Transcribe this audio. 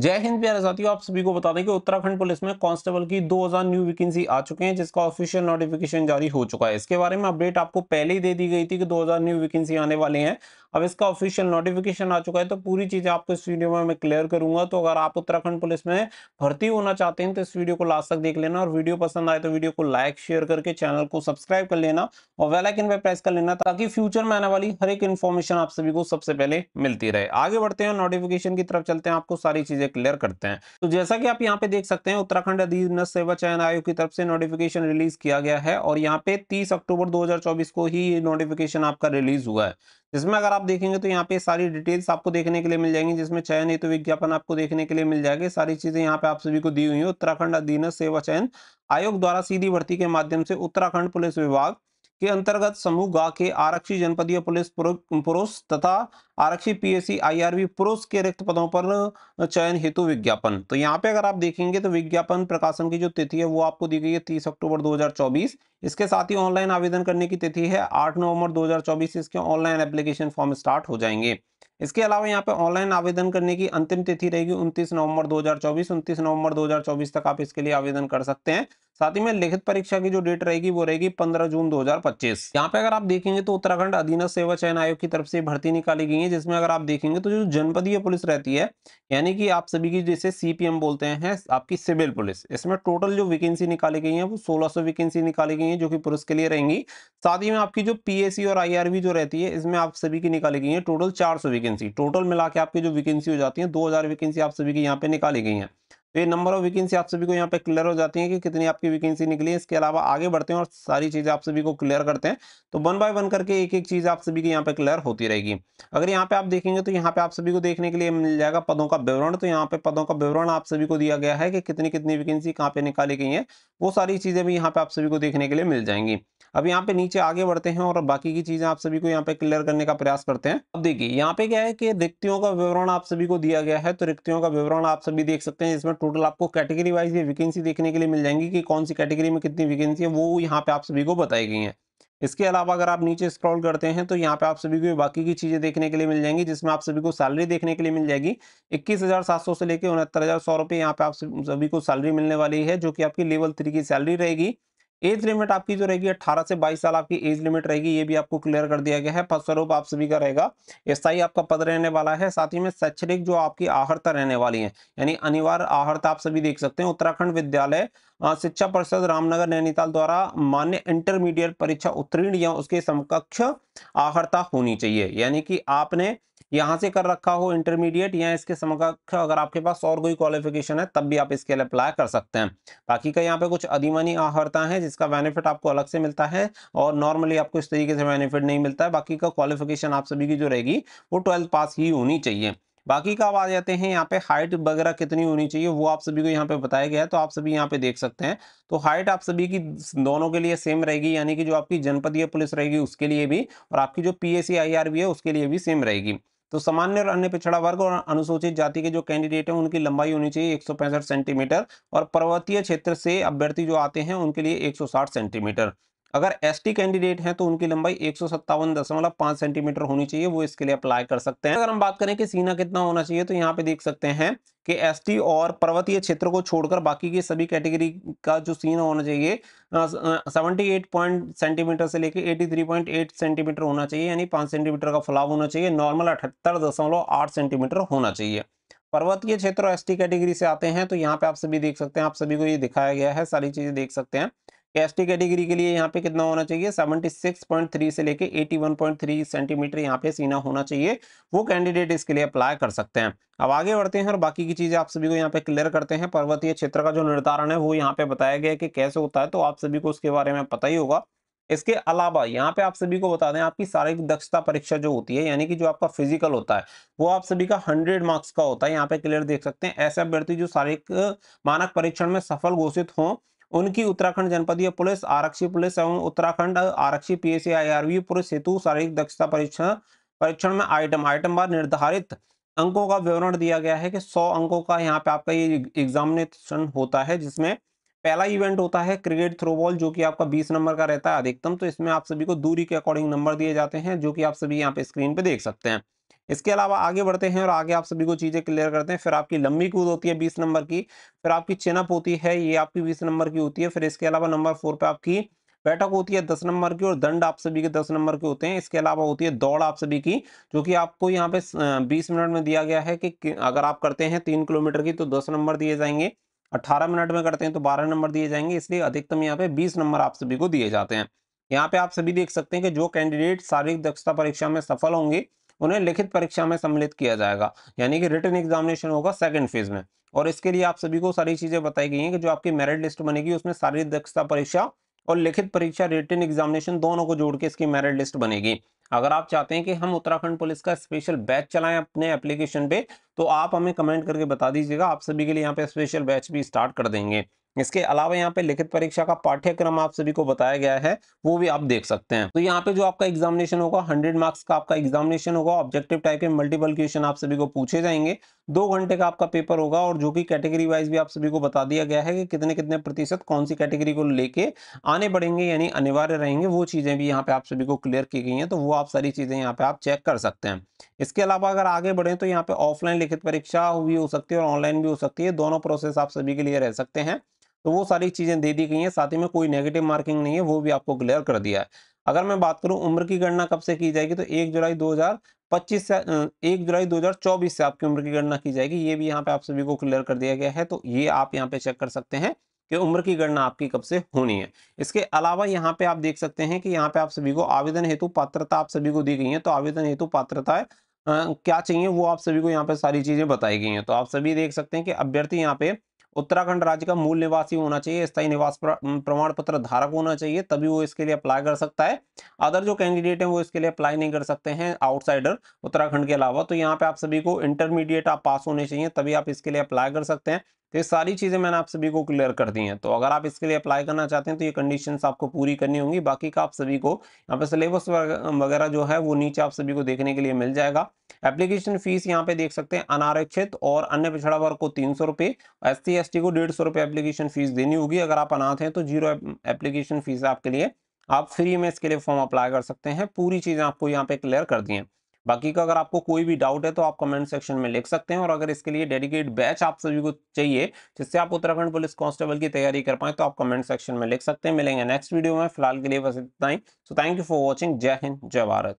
जय हिंद प्यारे साथियों आप सभी को बता दें कि उत्तराखंड पुलिस में कांस्टेबल की 2000 न्यू वैकेंसी आ चुके हैं जिसका ऑफिशियल नोटिफिकेशन जारी हो चुका है इसके बारे में अपडेट आपको पहले ही दे दी गई थी कि 2000 न्यू वैकेंसी आने वाली हैं अब इसका ऑफिशियल नोटिफिकेशन आ चुका है तो पूरी चीज़ आपको इस वीडियो में मैं क्लियर करूंगा तो अगर आप उत्तराखंड पुलिस में भर्ती होना चाहते हैं तो इस वीडियो को लास्ट तक देख लेना और वीडियो पसंद आए तो वीडियो को लाइक शेयर करके चैनल को सब्सक्राइब कर लेना और वेलाइकन पर प्रेस कर लेना ताकि फ्यूचर में आने वाली हर एक इन्फॉर्मेशन आप सभी को सबसे पहले मिलती रहे आगे बढ़ते हैं नोटिफिकेशन की तरफ चलते हैं आपको सारी चीज़ें क्लियर करते हैं तो जैसा कि आप यहाँ पे देख सकते हैं उत्तराखंड अधीन सेवा चयन आयोग की तरफ से नोटिफिकेशन रिलीज किया गया है और यहाँ पे तीस अक्टूबर 2024 को ही नोटिफिकेशन आपका रिलीज हुआ है जिसमें अगर आप देखेंगे तो यहाँ पे सारी डिटेल्स आपको देखने के लिए मिल जाएंगी जिसमें चयन हेतु विज्ञापन आपको देखने के लिए मिल जाएगी सारी चीजें यहाँ पे आप सभी को दी हुई है उत्तराखंड अधीन सेवा चयन आयोग द्वारा सीधी भर्ती के माध्यम से उत्तराखंड पुलिस विभाग के अंतर्गत समूह गा के आरक्षी जनपदीय पुलिस पुरुष तथा आरक्षी पीएससी आईआरबी पुरुष के रिक्त पदों पर चयन हेतु विज्ञापन तो यहाँ पे अगर आप देखेंगे तो विज्ञापन प्रकाशन की जो तिथि है वो आपको दी गई है तीस अक्टूबर 2024 इसके साथ ही ऑनलाइन आवेदन करने की तिथि है आठ नवंबर 2024 इसके ऑनलाइन एप्लीकेशन फॉर्म स्टार्ट हो जाएंगे इसके अलावा यहाँ पे ऑनलाइन आवेदन करने की अंतिम तिथि रहेगी 29 नवंबर 2024 29 नवंबर 2024 तक आप इसके लिए आवेदन कर सकते हैं साथ ही में लिखित परीक्षा की जो डेट रहेगी वो रहेगी 15 जून 2025 यहाँ पे अगर आप देखेंगे तो उत्तराखंड अधीन सेवा चयन आयोग की तरफ से भर्ती निकाली गई है जिसमें अगर आप देखेंगे तो जो जनपदीय पुलिस रहती है यानी कि आप सभी की जैसे सीपीएम बोलते हैं आपकी सिविल पुलिस इसमें टोटल जो वैकेंसी निकाली गई है वो सोलह वैकेंसी निकाली गई है जो की पुरुष के लिए रहेंगी साथ ही में आपकी जो पी और आई जो रहती है इसमें आप सभी की निकाली गई है टोटल चार सौ वैकेंसी टोटल मिला के आपकी जो वैकेंसी हो जाती है दो हजार वैकेंसी आप सभी की यहाँ पे निकाली गई है तो ये नंबर ऑफ वैकेंसी आप सभी को यहाँ पे क्लियर हो जाती है कि कितनी आपकी वैकेंसी निकली है इसके अलावा आगे बढ़ते हैं और सारी चीज़ें आप सभी को क्लियर करते हैं तो वन बाय वन करके एक एक चीज़ आप सभी की यहाँ पे क्लियर होती रहेगी अगर यहाँ पे आप देखेंगे तो यहाँ पे आप सभी को देखने के लिए मिल जाएगा पदों का विवरण तो यहाँ पे पदों का विवरण आप सभी को दिया गया है कि कितनी कितनी वैकेंसी कहाँ पे निकाली गई है वो सारी चीज़ें भी यहाँ पे आप सभी को देखने के लिए मिल जाएंगी अब यहाँ पे नीचे आगे बढ़ते हैं और बाकी की चीजें आप सभी को यहाँ पे क्लियर करने का प्रयास करते हैं अब देखिए यहाँ पे क्या है कि रिक्तियों का विवरण आप सभी को दिया गया है तो रिक्तियों का विवरण आप सभी देख सकते हैं इसमें टोटल आपको कैटेगरी वाइज ये वैकेंसी देखने के लिए मिल जाएंगी कि कौन सी कैटेगरी में कितनी वैकेंसी है वो यहाँ पे आप सभी को बताई गई है इसके अलावा अगर आप नीचे स्क्रॉल करते हैं तो यहाँ पे आप सभी को बाकी की चीज़ें देखने के लिए मिल जाएंगी जिसमें आप सभी को सैलरी देखने के लिए मिल जाएगी इक्कीस हज़ार सात सौ से लेकर उनहत्तर हज़ार सौ रुपये यहाँ पे आप सभी को सैलरी मिलने वाली है जो कि आपकी लेवल थ्री की सैलरी रहेगी एज लिमिट आपकी जो रहेगी 18 से 22 साल आपकी एज लिमिट रहेगी ये भी आपको क्लियर कर दिया गया है फलस्वरूप आप सभी का रहेगा स्थायी आपका पद रहने वाला है साथ ही में शैक्षणिक जो आपकी आहर्ता रहने वाली है यानी अनिवार्य आहर्ता आप सभी देख सकते हैं उत्तराखंड विद्यालय शिक्षा परिषद रामनगर नैनीताल द्वारा मान्य इंटरमीडिएट परीक्षा उत्तीर्ण या उसके समकक्ष आहर्ता होनी चाहिए यानी कि आपने यहाँ से कर रखा हो इंटरमीडिएट या इसके समकक्ष अगर आपके पास और कोई क्वालिफिकेशन है तब भी आप इसके लिए अप्लाई कर सकते हैं बाकी का यहाँ पे कुछ अधिमानी आहरता है जिसका बेनिफिट आपको अलग से मिलता है और नॉर्मली आपको इस तरीके से बेनिफिट नहीं मिलता है बाकी का क्वालिफिकेशन आप सभी की जो रहेगी वो ट्वेल्थ पास ही होनी चाहिए बाकी का अब आ जाते हैं यहाँ पे हाइट वगैरह कितनी होनी चाहिए वो आप सभी को यहाँ पे बताया गया है तो आप सभी यहाँ पे देख सकते हैं तो हाइट आप सभी की दोनों के लिए सेम रहेगी यानी कि जो आपकी जनपदीय पुलिस रहेगी उसके लिए भी और आपकी जो पी एस है उसके लिए भी सेम रहेगी तो सामान्य और अन्य पिछड़ा वर्ग और अनुसूचित जाति के जो कैंडिडेट हैं उनकी लंबाई होनी चाहिए एक सेंटीमीटर और पर्वतीय क्षेत्र से अभ्यर्थी जो आते हैं उनके लिए एक सेंटीमीटर अगर एसटी कैंडिडेट हैं तो उनकी लंबाई एक सेंटीमीटर होनी चाहिए वो इसके लिए अप्लाई कर सकते हैं अगर हम बात करें कि सीना कितना होना चाहिए तो यहाँ पे देख सकते हैं कि एसटी और पर्वतीय क्षेत्र को छोड़कर बाकी के सभी कैटेगरी का जो सीना होना चाहिए सेवेंटी एट पॉइंट सेंटीमीटर से लेके eighty three point eight centimetre होना चाहिए यानी पाँच सेंटीमीटर का फुलाव होना चाहिए नॉर्मल अठहत्तर दशमलव आठ सेंटीमीटर होना चाहिए पर्वतीय क्षेत्र और एसटी कैटेगरी से आते हैं तो यहाँ पे आप सभी देख सकते हैं आप सभी को ये दिखाया गया है सारी चीजें देख सकते हैं एसटी टी कैटेगरी के लिए यहाँ पे कितना होना चाहिए 76.3 से लेके 81.3 सेंटीमीटर यहाँ पे सीना होना चाहिए वो कैंडिडेट इसके लिए अप्लाई कर सकते हैं अब आगे बढ़ते हैं और बाकी की चीज़ें आप सभी को यहाँ पे क्लियर करते हैं पर्वतीय क्षेत्र का जो निर्धारण है वो यहाँ पे बताया गया है कि कैसे होता है तो आप सभी को उसके बारे में पता ही होगा इसके अलावा यहाँ पे आप सभी को बता दें आपकी शारीरिक दक्षता परीक्षा जो होती है यानी कि जो आपका फिजिकल होता है वो आप सभी का 100 मार्क्स का होता है यहाँ पे क्लियर देख सकते हैं ऐसे अभ्यर्थी जो शारीरिक मानक परीक्षण में सफल घोषित हों उनकी उत्तराखंड जनपदीय पुलिस आरक्षी पुलिस एवं उत्तराखंड आरक्षी पीएससी आईआरवी पुलिस हेतु शारीरिक दक्षता परीक्षण परीक्षण में आइटम आइटम बार निर्धारित अंकों का विवरण दिया गया है कि 100 अंकों का यहाँ पे आपका ये एग्जामिनेशन होता है जिसमें पहला इवेंट होता है क्रिकेट थ्रो बॉल जो कि आपका 20 नंबर का रहता है अधिकतम तो इसमें आप सभी को दूरी के अकॉर्डिंग नंबर दिए जाते हैं जो कि आप सभी यहाँ पे स्क्रीन पे देख सकते हैं इसके अलावा आगे बढ़ते हैं और आगे आप सभी को चीज़ें क्लियर करते हैं फिर आपकी लंबी कूद होती है बीस नंबर की फिर आपकी चेनअप होती है ये आपकी बीस नंबर की होती है फिर इसके अलावा नंबर फोर पे आपकी बैठक होती है दस नंबर की और दंड आप सभी के दस नंबर के होते हैं इसके अलावा होती है दौड़ आप सभी की जो कि आपको यहाँ पे बीस मिनट में दिया गया है कि अगर आप करते हैं तीन किलोमीटर की तो दस नंबर दिए जाएंगे अट्ठारह मिनट में करते हैं तो बारह नंबर दिए जाएंगे इसलिए अधिकतम यहाँ पे बीस नंबर आप सभी को दिए जाते हैं यहाँ पे आप सभी देख सकते हैं कि जो कैंडिडेट शारीरिक दक्षता परीक्षा में सफल होंगे उन्हें लिखित परीक्षा में सम्मिलित किया जाएगा यानी कि रिटर्न एग्जामिनेशन होगा सेकंड फेज में और इसके लिए आप सभी को सारी चीजें बताई गई हैं कि जो आपकी मेरिट लिस्ट बनेगी उसमें शारीरिक दक्षता परीक्षा और लिखित परीक्षा रिटर्न एग्जामिनेशन दोनों को जोड़ के इसकी मेरिट लिस्ट बनेगी अगर आप चाहते हैं कि हम उत्तराखंड पुलिस का स्पेशल बैच चलाएं अपने एप्लीकेशन पे तो आप हमें कमेंट करके बता दीजिएगा आप सभी के लिए यहाँ पे स्पेशल बैच भी स्टार्ट कर देंगे इसके अलावा यहाँ पे लिखित परीक्षा का पाठ्यक्रम आप सभी को बताया गया है वो भी आप देख सकते हैं तो यहाँ पे जो आपका एग्जामिनेशन होगा हंड्रेड मार्क्स का आपका एग्जामिनेशन होगा ऑब्जेक्टिव टाइप के मल्टीपल क्वेश्चन आप सभी को पूछे जाएंगे दो घंटे का आपका पेपर होगा और जो कि कैटेगरी वाइज भी आप सभी को बता दिया गया है कि कितने कितने प्रतिशत कौन सी कैटेगरी को लेके आने पड़ेंगे यानी अनिवार्य रहेंगे वो चीजें भी यहाँ पे आप सभी को क्लियर की गई हैं तो वो आप सारी चीजें यहाँ पे आप चेक कर सकते हैं इसके अलावा अगर आगे बढ़े तो यहाँ पे ऑफलाइन लिखित परीक्षा भी हो सकती है और ऑनलाइन भी हो सकती है दोनों प्रोसेस आप सभी के लिए रह सकते हैं तो वो सारी चीज़ें दे दी गई हैं साथ ही में कोई नेगेटिव मार्किंग नहीं है वो भी आपको क्लियर कर दिया है अगर मैं बात करूं उम्र की गणना कब से की जाएगी तो एक जुलाई 2025 से एक जुलाई 2024 से आपकी उम्र की गणना की जाएगी ये भी यहाँ पे आप सभी को क्लियर कर दिया गया है तो ये आप यहाँ पे चेक कर सकते हैं कि उम्र की गणना आपकी कब से होनी है इसके अलावा यहाँ पे आप देख सकते हैं कि यहाँ पे आप सभी को आवेदन हेतु पात्रता आप सभी को दी गई है तो आवेदन हेतु पात्रता है, क्या चाहिए वो आप सभी को यहाँ पे सारी चीजें बताई गई हैं तो आप सभी देख सकते हैं कि अभ्यर्थी यहाँ पे उत्तराखंड राज्य का मूल निवासी होना चाहिए स्थायी निवास प्रमाण पत्र धारक होना चाहिए तभी वो इसके लिए अप्लाई कर सकता है अदर जो कैंडिडेट हैं वो इसके लिए अप्लाई नहीं कर सकते हैं आउटसाइडर उत्तराखंड के अलावा तो यहाँ पे आप सभी को इंटरमीडिएट आप पास होने चाहिए तभी आप इसके लिए अप्लाई कर सकते हैं तो ये सारी चीज़ें मैंने आप सभी को क्लियर कर दी हैं तो अगर आप इसके लिए अप्लाई करना चाहते हैं तो ये कंडीशंस आपको पूरी करनी होंगी बाकी का आप सभी को यहाँ पे सिलेबस वगैरह जो है वो नीचे आप सभी को देखने के लिए मिल जाएगा एप्लीकेशन फीस यहाँ पे देख सकते हैं अनारक्षित और अन्य पिछड़ा वर्ग को तीन सौ रुपये एस सी को डेढ़ सौ रुपये एप्लीकेशन फीस देनी होगी अगर आप अनाथ हैं तो जीरो एप्लीकेशन फीस आपके लिए आप फ्री में इसके लिए फॉर्म अप्लाई कर सकते हैं पूरी चीज़ें आपको यहाँ पे क्लियर कर दी हैं बाकी का अगर आपको कोई भी डाउट है तो आप कमेंट सेक्शन में लिख सकते हैं और अगर इसके लिए डेडिकेट बैच आप सभी को चाहिए जिससे आप उत्तराखंड पुलिस कांस्टेबल की तैयारी कर पाए तो आप कमेंट सेक्शन में लिख सकते हैं मिलेंगे नेक्स्ट वीडियो में फिलहाल के लिए बस इतना ही so thank you for watching जय हिंद जय भारत